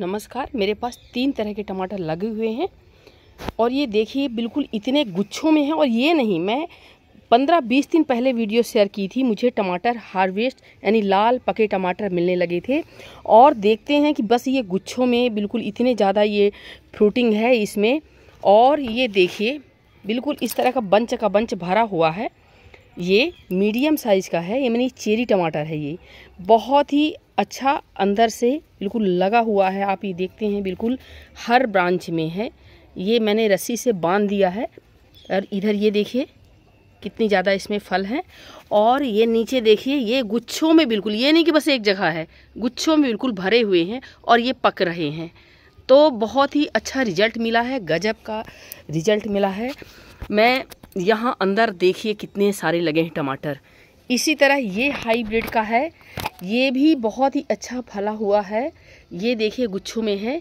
नमस्कार मेरे पास तीन तरह के टमाटर लगे हुए हैं और ये देखिए बिल्कुल इतने गुच्छों में हैं और ये नहीं मैं पंद्रह बीस दिन पहले वीडियो शेयर की थी मुझे टमाटर हार्वेस्ट यानी लाल पके टमाटर मिलने लगे थे और देखते हैं कि बस ये गुच्छों में बिल्कुल इतने ज़्यादा ये फ्रूटिंग है इसमें और ये देखिए बिल्कुल इस तरह का बंच का बंच भरा हुआ है ये मीडियम साइज़ का है ये मैंने चेरी टमाटर है ये बहुत ही अच्छा अंदर से बिल्कुल लगा हुआ है आप ये देखते हैं बिल्कुल हर ब्रांच में है ये मैंने रस्सी से बांध दिया है और इधर ये देखिए कितनी ज़्यादा इसमें फल हैं और ये नीचे देखिए ये गुच्छों में बिल्कुल ये नहीं कि बस एक जगह है गुच्छों में बिल्कुल भरे हुए हैं और ये पक रहे हैं तो बहुत ही अच्छा रिजल्ट मिला है गजब का रिजल्ट मिला है मैं यहाँ अंदर देखिए कितने सारे लगे हैं टमाटर इसी तरह ये हाईब्रिड का है ये भी बहुत ही अच्छा फला हुआ है ये देखिए गुच्छों में है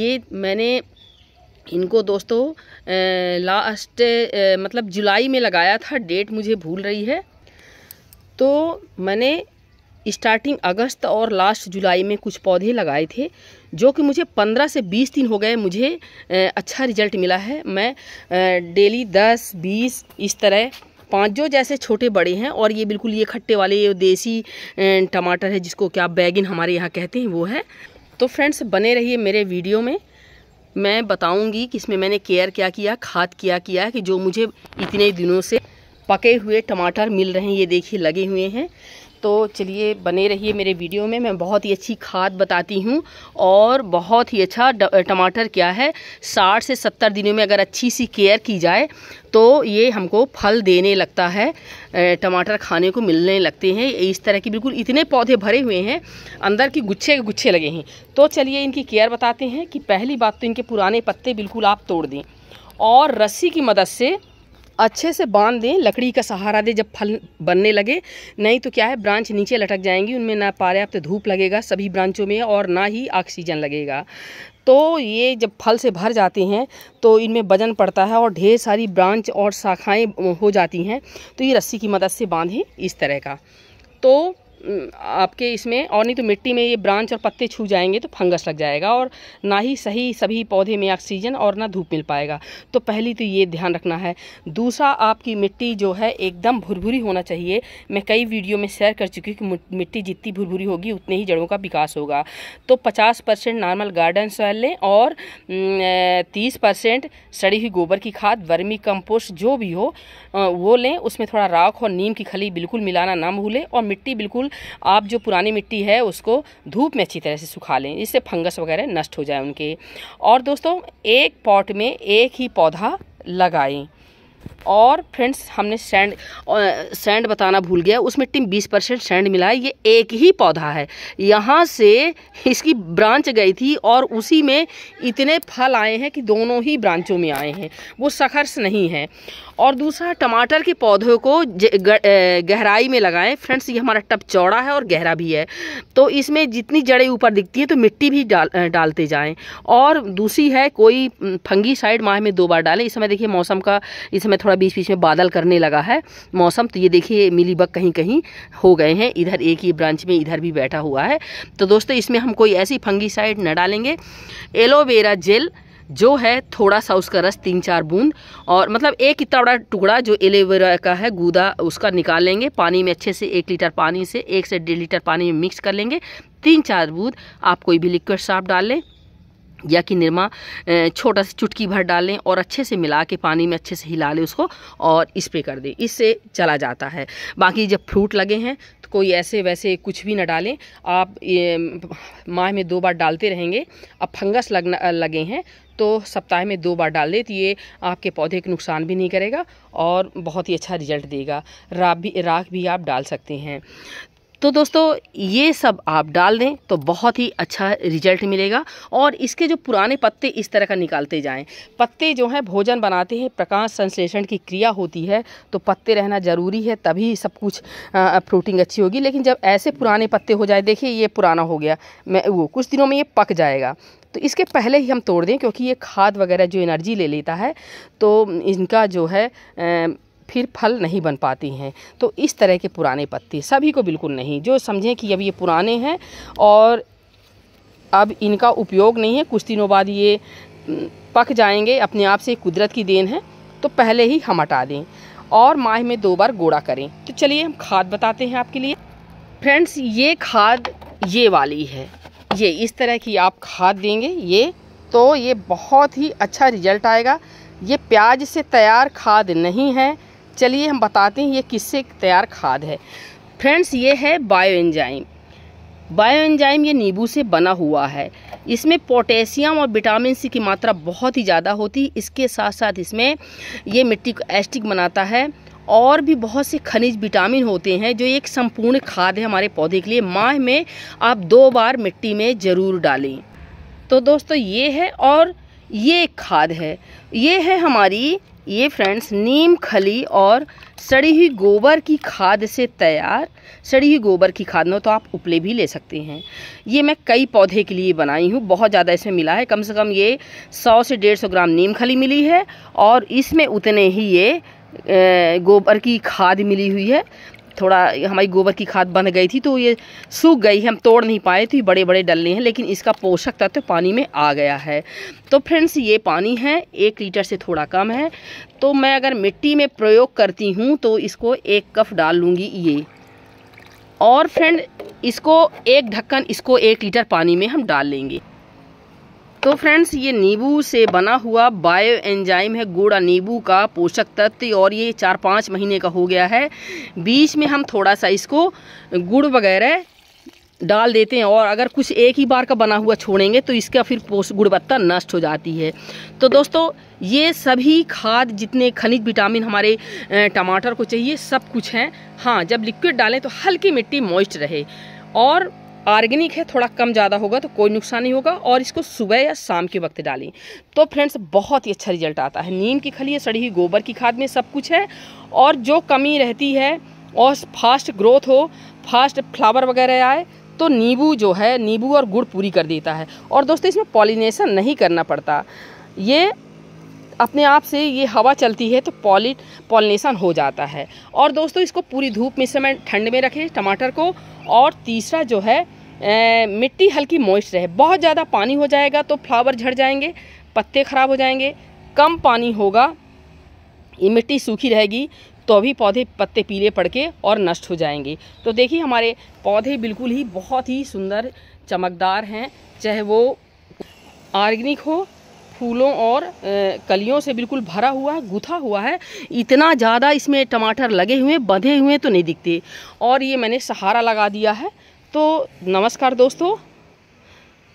ये मैंने इनको दोस्तों लास्ट मतलब जुलाई में लगाया था डेट मुझे भूल रही है तो मैंने स्टार्टिंग अगस्त और लास्ट जुलाई में कुछ पौधे लगाए थे जो कि मुझे पंद्रह से बीस दिन हो गए मुझे अच्छा रिजल्ट मिला है मैं डेली दस बीस इस तरह जो जैसे छोटे बड़े हैं और ये बिल्कुल ये खट्टे वाले ये देसी टमाटर है जिसको क्या बैगिन हमारे यहाँ कहते हैं वो है तो फ्रेंड्स बने रहिए मेरे वीडियो में मैं बताऊंगी कि इसमें मैंने केयर क्या किया खाद क्या किया कि जो मुझे इतने दिनों से पके हुए टमाटर मिल रहे हैं ये देखिए लगे हुए हैं तो चलिए बने रहिए मेरे वीडियो में मैं बहुत ही अच्छी खाद बताती हूँ और बहुत ही अच्छा टमाटर क्या है साठ से सत्तर दिनों में अगर अच्छी सी केयर की जाए तो ये हमको फल देने लगता है टमाटर खाने को मिलने लगते हैं इस तरह की बिल्कुल इतने पौधे भरे हुए हैं अंदर की गुच्छे गुच्छे लगे हैं तो चलिए इनकी केयर बताते हैं कि पहली बात तो इनके पुराने पत्ते बिल्कुल आप तोड़ दें और रस्सी की मदद से अच्छे से बांध दें लकड़ी का सहारा दें जब फल बनने लगे नहीं तो क्या है ब्रांच नीचे लटक जाएंगी उनमें ना पर्याप्त तो धूप लगेगा सभी ब्रांचों में और ना ही ऑक्सीजन लगेगा तो ये जब फल से भर जाते हैं तो इनमें वजन पड़ता है और ढेर सारी ब्रांच और शाखाएँ हो जाती हैं तो ये रस्सी की मदद से बांधें इस तरह का तो आपके इसमें और नहीं तो मिट्टी में ये ब्रांच और पत्ते छू जाएंगे तो फंगस लग जाएगा और ना ही सही सभी पौधे में ऑक्सीजन और ना धूप मिल पाएगा तो पहली तो ये ध्यान रखना है दूसरा आपकी मिट्टी जो है एकदम भुरभुरी होना चाहिए मैं कई वीडियो में शेयर कर चुकी हूँ कि मिट्टी जितनी भुरभुरी होगी उतने ही जड़ों का विकास होगा तो पचास परसेंट नॉर्मल गार्डन सॉयल लें और तीस परसेंट सड़ी हुई गोबर की खाद वर्मी कंपोस्ट जो भी हो वो लें उसमें थोड़ा राख और नीम की खली बिल्कुल मिलाना ना भूलें और मिट्टी बिल्कुल आप जो पुरानी मिट्टी है उसको धूप में अच्छी तरह से सुखा लें जिससे फंगस वगैरह नष्ट हो जाए उनके और दोस्तों एक पॉट में एक ही पौधा लगाएं और फ्रेंड्स हमने सैंड सैंड बताना भूल गया उसमें में बीस परसेंट सैंड मिला है ये एक ही पौधा है यहाँ से इसकी ब्रांच गई थी और उसी में इतने फल आए हैं कि दोनों ही ब्रांचों में आए हैं वो सखर्ष नहीं है और दूसरा टमाटर के पौधों को गहराई में लगाएं फ्रेंड्स ये हमारा टप चौड़ा है और गहरा भी है तो इसमें जितनी जड़ें ऊपर दिखती हैं तो मिट्टी भी डाल डालते जाएं और दूसरी है कोई फंगी साइड माह में दो बार डालें इस समय देखिए मौसम का इस समय थोड़ा थोड़ा बीच बीच में बादल करने लगा है मौसम तो ये देखिए मिली बग कहीं कहीं हो गए हैं इधर एक ही ब्रांच में इधर भी बैठा हुआ है तो दोस्तों इसमें हम कोई ऐसी फंगीसाइड न डालेंगे एलोवेरा जेल जो है थोड़ा सा उसका रस तीन चार बूंद और मतलब एक इतना बड़ा टुकड़ा जो एलोवेरा का है गूदा उसका निकाल लेंगे पानी में अच्छे से एक लीटर पानी से एक से डेढ़ लीटर पानी में मिक्स कर लेंगे तीन चार बूंद आप कोई भी लिक्विड साफ डाल लें या कि निरमा छोटा सा चुटकी भर डालें और अच्छे से मिला के पानी में अच्छे से हिला लें उसको और स्प्रे कर दें इससे चला जाता है बाकी जब फ्रूट लगे हैं तो कोई ऐसे वैसे कुछ भी ना डालें आप माह में दो बार डालते रहेंगे अब फंगस लगना लगे हैं तो सप्ताह में दो बार डाल दें तो ये आपके पौधे के नुकसान भी नहीं करेगा और बहुत ही अच्छा रिजल्ट देगा राख भी राख भी आप डाल सकते हैं तो दोस्तों ये सब आप डाल दें तो बहुत ही अच्छा रिजल्ट मिलेगा और इसके जो पुराने पत्ते इस तरह का निकालते जाएं पत्ते जो हैं भोजन बनाते हैं प्रकाश संश्लेषण की क्रिया होती है तो पत्ते रहना ज़रूरी है तभी सब कुछ फ्रूटिंग अच्छी होगी लेकिन जब ऐसे पुराने पत्ते हो जाए देखिए ये पुराना हो गया मैं वो कुछ दिनों में ये पक जाएगा तो इसके पहले ही हम तोड़ दें क्योंकि ये खाद वगैरह जो एनर्जी ले लेता है तो इनका जो है फिर फल नहीं बन पाती हैं तो इस तरह के पुराने पत्ते सभी को बिल्कुल नहीं जो समझें कि अब ये पुराने हैं और अब इनका उपयोग नहीं है कुछ दिनों बाद ये पक जाएंगे अपने आप से कुदरत की देन है तो पहले ही हम हटा दें और माह में दो बार गोड़ा करें तो चलिए हम खाद बताते हैं आपके लिए फ्रेंड्स ये खाद ये वाली है ये इस तरह की आप खाद देंगे ये तो ये बहुत ही अच्छा रिजल्ट आएगा ये प्याज से तैयार खाद नहीं है चलिए हम बताते हैं ये किससे तैयार खाद है फ्रेंड्स ये है बायो एंजाइम बायो एंजाइम ये नींबू से बना हुआ है इसमें पोटेशियम और विटामिन सी की मात्रा बहुत ही ज़्यादा होती है इसके साथ साथ इसमें ये मिट्टी को एस्टिक बनाता है और भी बहुत से खनिज विटामिन होते हैं जो एक संपूर्ण खाद है हमारे पौधे के लिए माह में आप दो बार मिट्टी में ज़रूर डालें तो दोस्तों ये है और ये खाद है ये है हमारी ये फ्रेंड्स नीम खली और सड़ी हुई गोबर की खाद से तैयार सड़ी हुई गोबर की खाद न तो आप उपले भी ले सकते हैं ये मैं कई पौधे के लिए बनाई हूँ बहुत ज़्यादा इसमें मिला है कम से कम ये 100 से 150 ग्राम नीम खली मिली है और इसमें उतने ही ये गोबर की खाद मिली हुई है थोड़ा हमारी गोबर की खाद बन गई थी तो ये सूख गई हम तोड़ नहीं पाए तो ये बड़े बड़े डलने हैं लेकिन इसका पोषक तत्व तो पानी में आ गया है तो फ्रेंड्स ये पानी है एक लीटर से थोड़ा कम है तो मैं अगर मिट्टी में प्रयोग करती हूँ तो इसको एक कफ डाल लूँगी ये और फ्रेंड इसको एक ढक्कन इसको एक लीटर पानी में हम डाल लेंगे तो फ्रेंड्स ये नींबू से बना हुआ बायो एंजाइम है गोड़ा नींबू का पोषक तत्व और ये चार पाँच महीने का हो गया है बीच में हम थोड़ा सा इसको गुड़ वगैरह डाल देते हैं और अगर कुछ एक ही बार का बना हुआ छोड़ेंगे तो इसका फिर गुणवत्ता नष्ट हो जाती है तो दोस्तों ये सभी खाद जितने खनिज विटामिन हमारे टमाटर को चाहिए सब कुछ हैं हाँ जब लिक्विड डालें तो हल्की मिट्टी मॉइस्ट रहे और ऑर्गेनिक है थोड़ा कम ज़्यादा होगा तो कोई नुकसान नहीं होगा और इसको सुबह या शाम के वक्त डालें तो फ्रेंड्स बहुत ही अच्छा रिजल्ट आता है नीम की खली है सड़ी ही गोबर की खाद में सब कुछ है और जो कमी रहती है और फास्ट ग्रोथ हो फास्ट फ्लावर वगैरह आए तो नींबू जो है नींबू और गुड़ पूरी कर देता है और दोस्तों इसमें पॉलिनेशन नहीं करना पड़ता ये अपने आप से ये हवा चलती है तो पॉलिट पॉलिनेशन हो जाता है और दोस्तों इसको पूरी धूप में समय ठंड में रखें टमाटर को और तीसरा जो है ए, मिट्टी हल्की मॉइस्ट रहे बहुत ज़्यादा पानी हो जाएगा तो फ्लावर झड़ जाएंगे पत्ते ख़राब हो जाएंगे कम पानी होगा ये मिट्टी सूखी रहेगी तो भी पौधे पत्ते पीले पड़ के और नष्ट हो जाएंगे तो देखिए हमारे पौधे बिल्कुल ही बहुत ही सुंदर चमकदार हैं चाहे वो ऑर्गेनिक हो फूलों और कलियों से बिल्कुल भरा हुआ है गुथा हुआ है इतना ज़्यादा इसमें टमाटर लगे हुए बंधे हुए तो नहीं दिखते और ये मैंने सहारा लगा दिया है तो नमस्कार दोस्तों